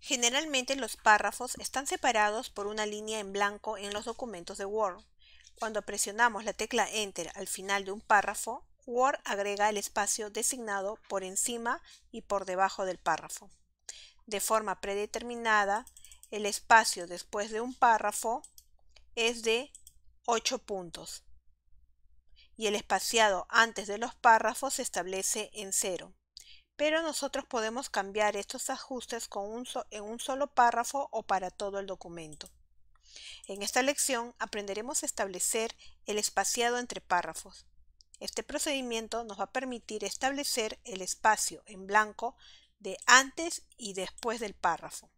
Generalmente los párrafos están separados por una línea en blanco en los documentos de Word. Cuando presionamos la tecla Enter al final de un párrafo, Word agrega el espacio designado por encima y por debajo del párrafo. De forma predeterminada, el espacio después de un párrafo es de 8 puntos y el espaciado antes de los párrafos se establece en 0 pero nosotros podemos cambiar estos ajustes con un en un solo párrafo o para todo el documento. En esta lección aprenderemos a establecer el espaciado entre párrafos. Este procedimiento nos va a permitir establecer el espacio en blanco de antes y después del párrafo.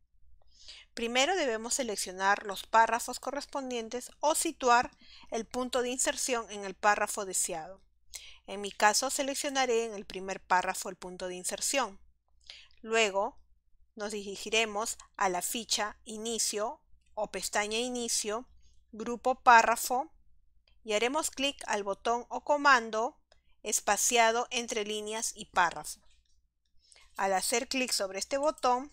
Primero debemos seleccionar los párrafos correspondientes o situar el punto de inserción en el párrafo deseado. En mi caso seleccionaré en el primer párrafo el punto de inserción. Luego nos dirigiremos a la ficha Inicio o pestaña Inicio, Grupo Párrafo y haremos clic al botón o comando espaciado entre líneas y párrafo. Al hacer clic sobre este botón,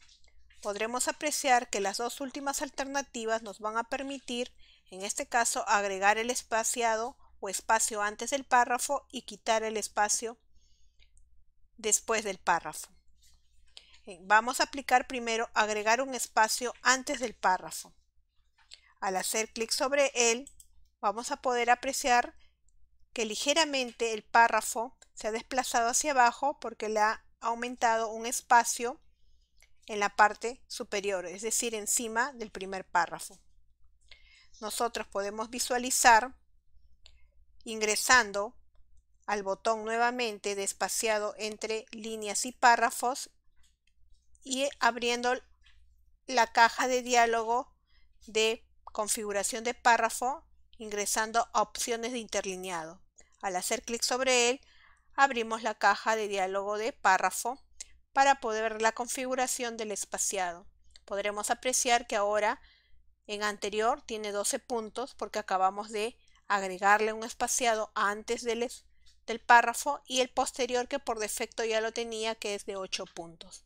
podremos apreciar que las dos últimas alternativas nos van a permitir, en este caso, agregar el espaciado o espacio antes del párrafo y quitar el espacio después del párrafo. Eh, vamos a aplicar primero agregar un espacio antes del párrafo. Al hacer clic sobre él, vamos a poder apreciar que ligeramente el párrafo se ha desplazado hacia abajo porque le ha aumentado un espacio en la parte superior, es decir, encima del primer párrafo. Nosotros podemos visualizar ingresando al botón nuevamente de espaciado entre líneas y párrafos y abriendo la caja de diálogo de configuración de párrafo ingresando a opciones de interlineado. Al hacer clic sobre él, abrimos la caja de diálogo de párrafo para poder ver la configuración del espaciado. Podremos apreciar que ahora en anterior tiene 12 puntos porque acabamos de agregarle un espaciado antes del, párrafo y el posterior que por defecto ya lo tenía que es de 8 puntos.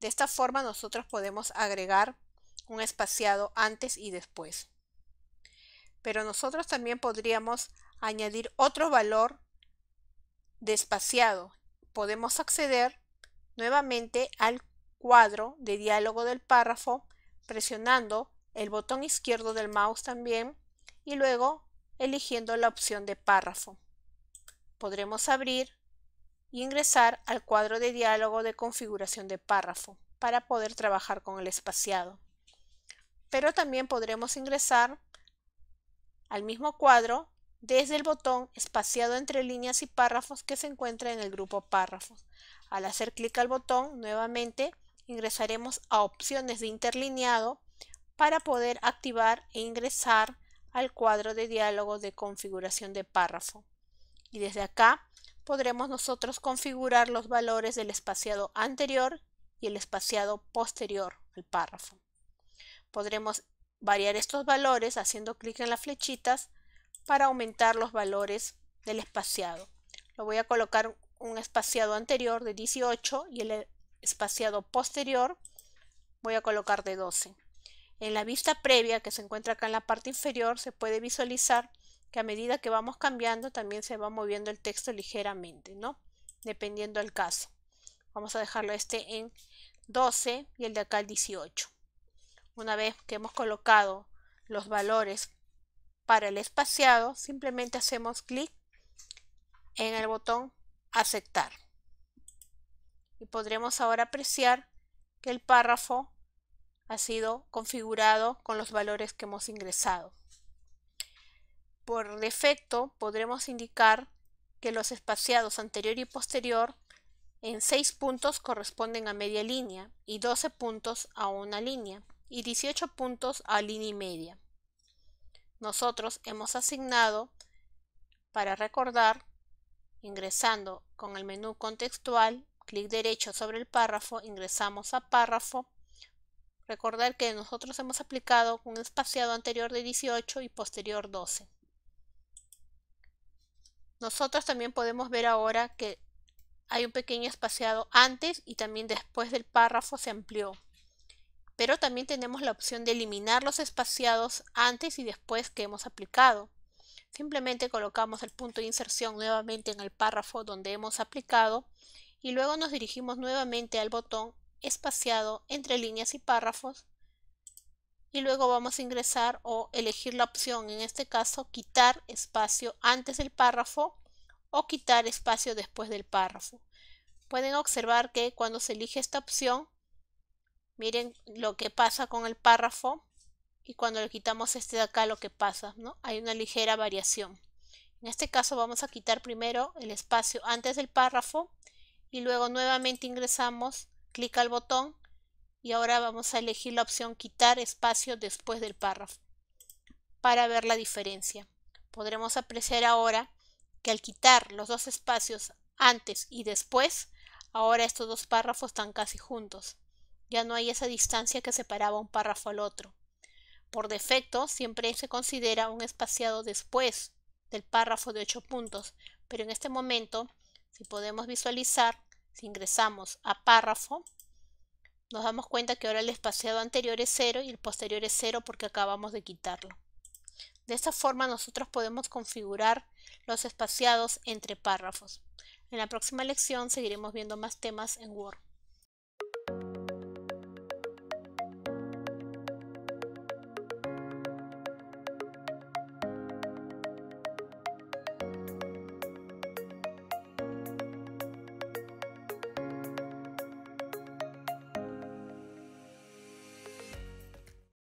De esta forma nosotros podemos agregar un espaciado antes y después. Pero nosotros también podríamos añadir otro valor de espaciado. Podemos acceder nuevamente al cuadro de diálogo del párrafo presionando el botón izquierdo del mouse también y luego eligiendo la opción de párrafo. Podremos abrir y ingresar al cuadro de diálogo de configuración de párrafo para poder trabajar con el espaciado. Pero también podremos ingresar al mismo cuadro desde el botón espaciado entre líneas y párrafos que se encuentra en el grupo párrafos. Al hacer clic al botón, nuevamente ingresaremos a opciones de interlineado para poder activar e ingresar al cuadro de diálogo de configuración de párrafo. Y desde acá podremos nosotros configurar los valores del espaciado anterior y el espaciado posterior al párrafo. Podremos variar estos valores haciendo clic en las flechitas para aumentar los valores del espaciado. Lo voy a colocar un espaciado anterior de 18 y el espaciado posterior voy a colocar de 12. En la vista previa que se encuentra acá en la parte inferior se puede visualizar que a medida que vamos cambiando también se va moviendo el texto ligeramente, ¿no? Dependiendo del caso. Vamos a dejarlo este en 12 y el de acá el 18. Una vez que hemos colocado los valores para el espaciado, simplemente hacemos clic en el botón aceptar. Y podremos ahora apreciar que el párrafo ha sido configurado con los valores que hemos ingresado. Por defecto podremos indicar que los espaciados anterior y posterior en 6 puntos corresponden a media línea y 12 puntos a una línea y 18 puntos a línea y media. Nosotros hemos asignado, para recordar, ingresando con el menú contextual, clic derecho sobre el párrafo, ingresamos a párrafo Recordar que nosotros hemos aplicado un espaciado anterior de 18 y posterior 12. Nosotros también podemos ver ahora que hay un pequeño espaciado antes y también después del párrafo se amplió. Pero también tenemos la opción de eliminar los espaciados antes y después que hemos aplicado. Simplemente colocamos el punto de inserción nuevamente en el párrafo donde hemos aplicado y luego nos dirigimos nuevamente al botón espaciado entre líneas y párrafos y luego vamos a ingresar o elegir la opción, en este caso quitar espacio antes del párrafo o quitar espacio después del párrafo. Pueden observar que cuando se elige esta opción, miren lo que pasa con el párrafo y cuando le quitamos este de acá lo que pasa, ¿no? Hay una ligera variación. En este caso vamos a quitar primero el espacio antes del párrafo y luego nuevamente ingresamos clic al botón y ahora vamos a elegir la opción quitar espacio después del párrafo para ver la diferencia. Podremos apreciar ahora que al quitar los dos espacios antes y después, ahora estos dos párrafos están casi juntos. Ya no hay esa distancia que separaba un párrafo al otro. Por defecto, siempre se considera un espaciado después del párrafo de 8 puntos, pero en este momento, si podemos visualizar, si ingresamos a párrafo, nos damos cuenta que ahora el espaciado anterior es 0 y el posterior es 0 porque acabamos de quitarlo. De esta forma nosotros podemos configurar los espaciados entre párrafos. En la próxima lección seguiremos viendo más temas en Word.